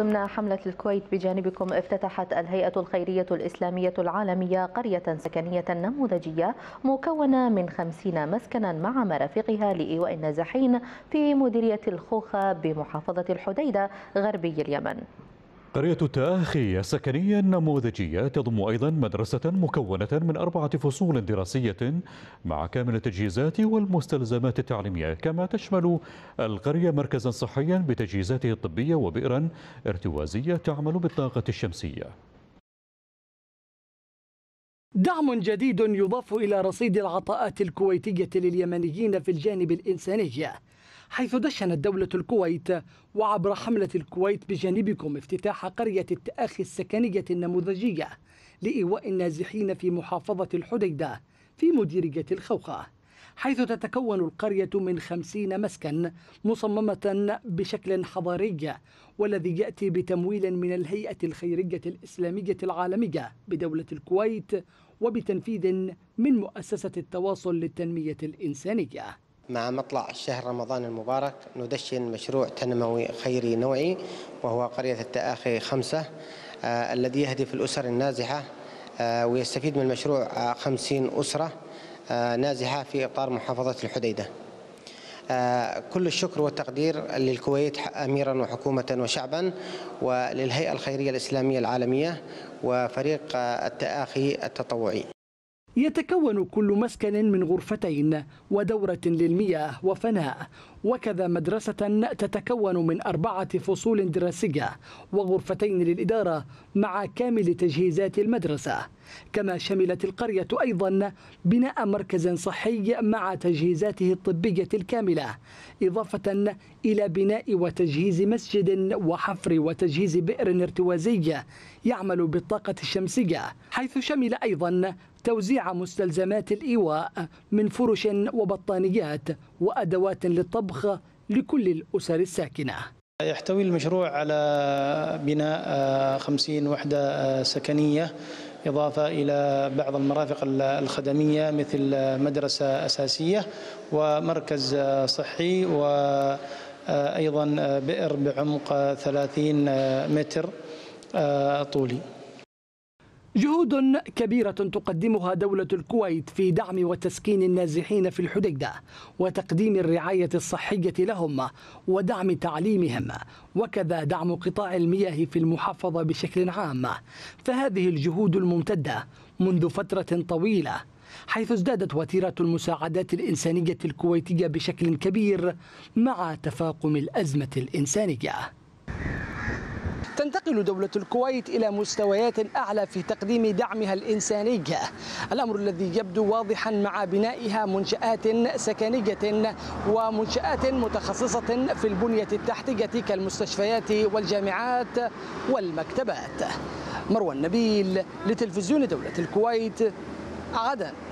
ضمن حملة الكويت بجانبكم افتتحت الهيئة الخيرية الإسلامية العالمية قرية سكنية نموذجية مكونة من خمسين مسكنا مع مرافقها لإيواء النازحين في مديرية الخوخة بمحافظة الحديدة غربي اليمن قرية تاخي سكنية نموذجية تضم أيضا مدرسة مكونة من أربعة فصول دراسية مع كامل التجهيزات والمستلزمات التعليمية كما تشمل القرية مركزا صحيا بتجهيزاته الطبية وبئرا ارتوازية تعمل بالطاقة الشمسية دعم جديد يضاف إلى رصيد العطاءات الكويتية لليمنيين في الجانب الإنساني حيث دشنت دولة الكويت وعبر حملة الكويت بجانبكم افتتاح قرية التآخي السكنية النموذجية لإيواء النازحين في محافظة الحديدة في مديرية الخوخة حيث تتكون القرية من خمسين مسكن مصممة بشكل حضاري والذي يأتي بتمويل من الهيئة الخيرية الإسلامية العالمية بدولة الكويت وبتنفيذ من مؤسسة التواصل للتنمية الإنسانية مع مطلع شهر رمضان المبارك ندشن مشروع تنموي خيري نوعي وهو قرية التآخي خمسة آه، الذي يهدف الأسر النازحة آه، ويستفيد من المشروع آه، خمسين أسرة نازحة في إطار محافظة الحديدة كل الشكر والتقدير للكويت أميرا وحكومة وشعبا وللهيئة الخيرية الإسلامية العالمية وفريق التآخي التطوعي يتكون كل مسكن من غرفتين ودورة للمياه وفناء وكذا مدرسة تتكون من أربعة فصول دراسية وغرفتين للإدارة مع كامل تجهيزات المدرسة كما شملت القرية أيضا بناء مركز صحي مع تجهيزاته الطبية الكاملة إضافة إلى بناء وتجهيز مسجد وحفر وتجهيز بئر ارتوازي يعمل بالطاقة الشمسية حيث شمل أيضا توزيع مستلزمات الإيواء من فرش وبطانيات وأدوات للطبخ لكل الأسر الساكنة يحتوي المشروع على بناء 50 وحدة سكنية إضافة إلى بعض المرافق الخدمية مثل مدرسة أساسية ومركز صحي وأيضا آه، آه، بئر بعمق 30 آه، متر طولي جهود كبيرة تقدمها دولة الكويت في دعم وتسكين النازحين في الحديدة وتقديم الرعاية الصحية لهم ودعم تعليمهم وكذا دعم قطاع المياه في المحافظة بشكل عام فهذه الجهود الممتدة منذ فترة طويلة حيث ازدادت وتيرة المساعدات الإنسانية الكويتية بشكل كبير مع تفاقم الأزمة الإنسانية تنتقل دولة الكويت إلى مستويات أعلى في تقديم دعمها الإنساني الأمر الذي يبدو واضحا مع بنائها منشآت سكنية ومنشآت متخصصة في البنية التحتية كالمستشفيات والجامعات والمكتبات مروى النبيل لتلفزيون دولة الكويت عدن